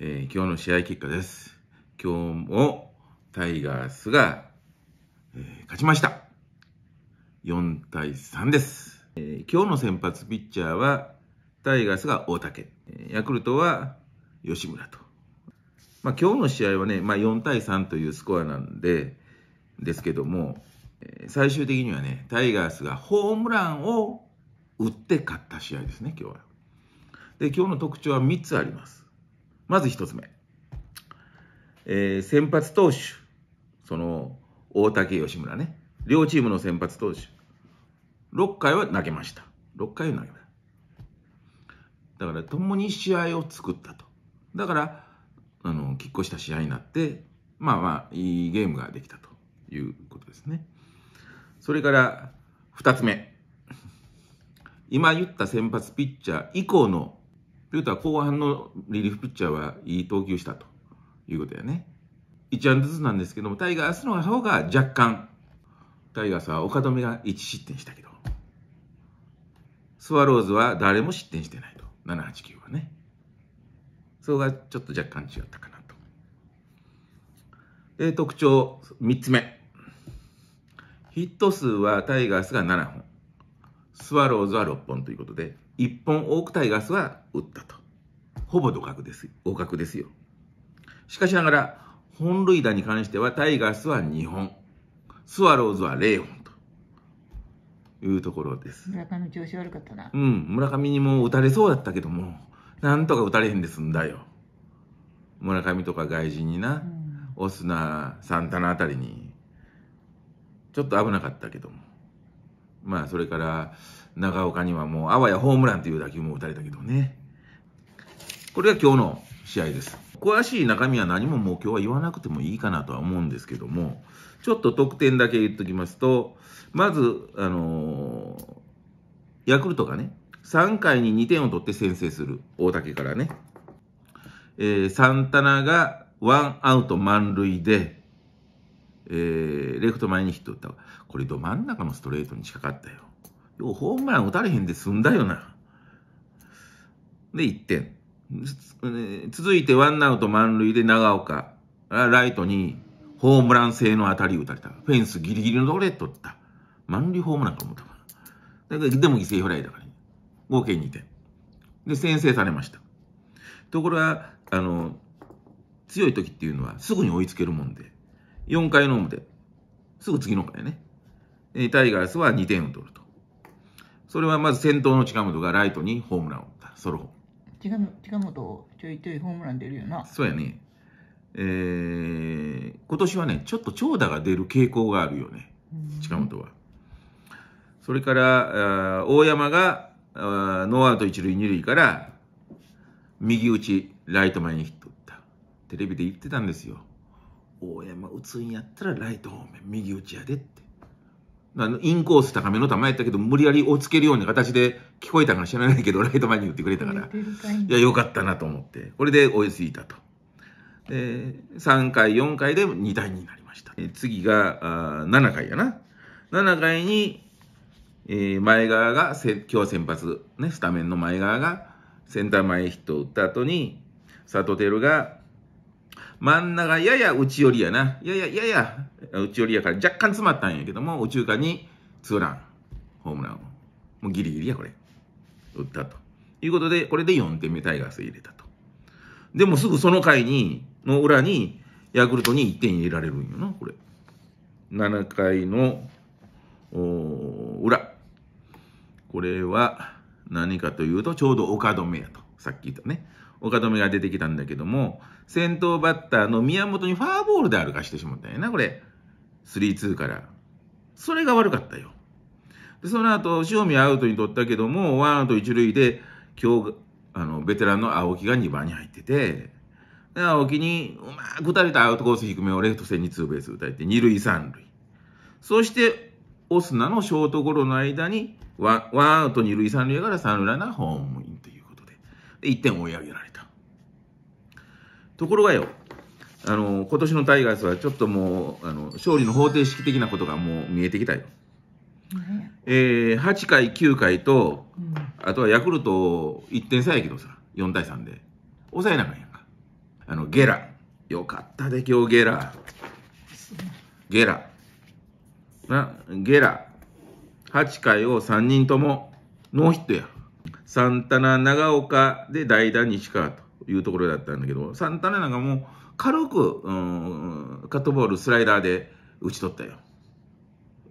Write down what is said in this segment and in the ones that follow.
えー、今日の試合結果です。今日もタイガースが、えー、勝ちました。4対3です、えー、今日の先発ピッチャーはタイガースが大竹、ヤクルトは吉村と。まあ、今日の試合はね、まあ、4対3というスコアなんで、ですけども、最終的にはね、タイガースがホームランを打って勝った試合ですね、今日は。で、今日の特徴は3つあります。まず一つ目、えー、先発投手、その大竹、吉村ね、両チームの先発投手、6回は投げました。6回は投げた。だから、共に試合を作ったと。だから、あの、っ抗した試合になって、まあまあ、いいゲームができたということですね。それから、二つ目。今言った先発ピッチャー以降のということは後半のリリーフピッチャーはいい投球したということやね。1案ずつなんですけども、タイガースの方が若干、タイガースは岡留が1失点したけど、スワローズは誰も失点してないと。7、8、9はね。そこがちょっと若干違ったかなと。で、特徴3つ目。ヒット数はタイガースが7本、スワローズは6本ということで、1本オークタイガースは打ったと。ほぼ互角です。互角ですよ。しかしながら、本塁打に関してはタイガースは2本、スワローズは0本というところです。村上調子悪かったな。うん、村上にも打たれそうだったけども、なんとか打たれへんで済んだよ。村上とか外人にな、うん、オスナ、サンタナあたりに、ちょっと危なかったけども。まあ、それから、長岡にはもう、あわやホームランという打球も打たれたけどね。これが今日の試合です。詳しい中身は何ももう今日は言わなくてもいいかなとは思うんですけども、ちょっと得点だけ言っときますと、まず、あのー、ヤクルトがね、3回に2点を取って先制する。大竹からね。えー、サンタナがワンアウト満塁で、えー、レフト前にヒット打った。これど真ん中のストレートに近かったよ。ホームラン打たれへんで済んだよな。で、1点。続いてワンアウト満塁で長岡。ライトにホームラン性の当たり打たれた。フェンスギリギリのところで取った。満塁ホームランと思っただからでも犠牲フライだから、ね、合計2点。で、先制されました。ところが、あの、強い時っていうのはすぐに追いつけるもんで、4回の表、すぐ次の回ね、タイガースは2点を取ると。それはまず先頭の近本がライトにホームランを打った、ソロホーム近本ちょいちょいホームラン出るよなそうやね。えー、今年はね、ちょっと長打が出る傾向があるよね、近本は。それから、大山がーノーアウト一塁二塁から、右打ち、ライト前にヒット打った。テレビで言ってたんですよ。大山打つんやったらライト方面、右打ちやでって。あの、インコース高めの球やったけど、無理やり追つけるような形で聞こえたかもしれないけど、ライト前に打ってくれたから、いや、よかったなと思って、これで追いついたと。で、3回、4回で2対2になりました。次が、7回やな。7回に、前側が、今日先発、ね、スタメンの前側が、センター前ヒットを打った後に、佐藤輝が、真ん中やや内寄りやな。やや、やや内寄りやから若干詰まったんやけども、右中間にツーラン、ホームランを。もうギリギリや、これ。打ったと。いうことで、これで4点目タイガース入れたと。でもすぐその回に、の裏に、ヤクルトに1点入れられるんよな、これ。7回の裏。これは何かというと、ちょうど岡めやと。さっき言ったね、岡留が出てきたんだけども、先頭バッターの宮本にファーボールで歩かしてしまったんやな、これ。3-2から。それが悪かったよ。で、その後、塩見アウトに取ったけども、ワンアウト一塁で、今日、あの、ベテランの青木が2番に入ってて、で、青木に、うまく打たれたアウトコース低めをレフト線にツーベース打たれて、二塁三塁。そして、オスナのショートゴロの間にワ、ンアウト二塁三塁やから3塁ランナーホームイン。1点追い上げられた。ところがよ、あの、今年のタイガースはちょっともう、あの、勝利の方程式的なことがもう見えてきたよ。えー、8回、9回と、あとはヤクルト1点差やけどさ、4対3で。抑えなあかんやんか。あの、ゲラ。よかったで、今日ゲラ。ゲラ。な、ゲラ。8回を3人とも、ノーヒットや。サンタナ、長岡で代打、西川というところだったんだけど、サンタナなんかもう軽く、うん、カットボール、スライダーで打ち取ったよ。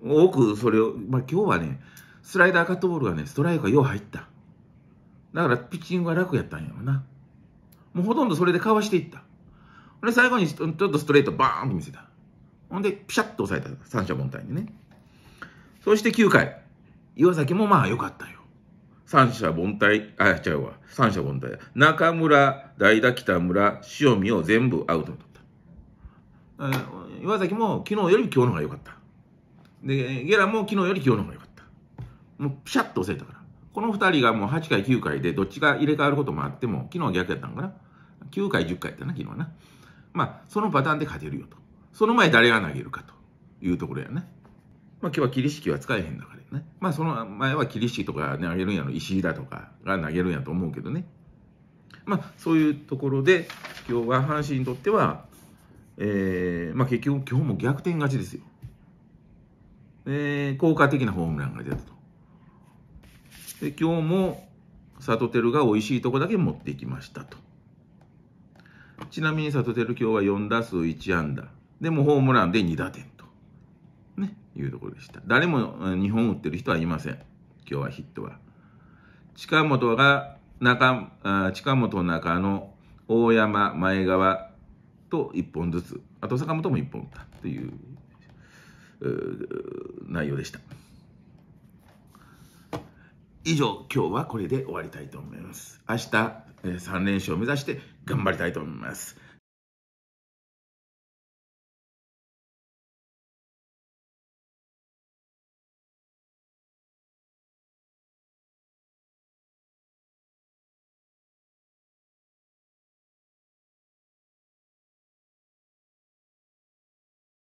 多くそれを、まあ、今日はね、スライダーカットボールがね、ストライクがよう入った。だからピッチングは楽やったんやろな。もうほとんどそれでかわしていった。で、最後にちょっとストレートバーンと見せた。ほんで、ピシャッと抑えた。三者凡退にね。そして9回。岩崎もまあ良かったよ。三者凡退、あ、違うわ。三者凡退だ。中村、代打、北村、塩見を全部アウトに取った。岩崎も昨日より今日の方が良かった。で、ゲラも昨日より今日の方が良かった。もうピシャッと押せたから。この2人がもう8回、9回でどっちが入れ替わることもあっても、昨日は逆やったんかな。9回、10回やったな、昨日はな。まあ、そのパターンで勝てるよと。その前誰が投げるかというところやね。まあ今日はり敷は使えへんだから。ね。まあその前はキリシーとか投げるんやの石井だとかが投げるんやと思うけどね。まあそういうところで今日は阪神にとっては、えー、まあ結局今日も逆転勝ちですよ。えー、効果的なホームランが出たと。で今日もサトテルが美味しいとこだけ持っていきましたと。ちなみにサトテル今日は4打数1安打。でもホームランで2打点。いうところでした。誰も日本を打ってる人はいません。今日はヒットは。近本が中、近本中野、大山、前川と1本ずつ、あと坂本も1本打ったという内容でした。以上、今日はこれで終わりたいと思います。明日、3連勝を目指して頑張りたいと思います。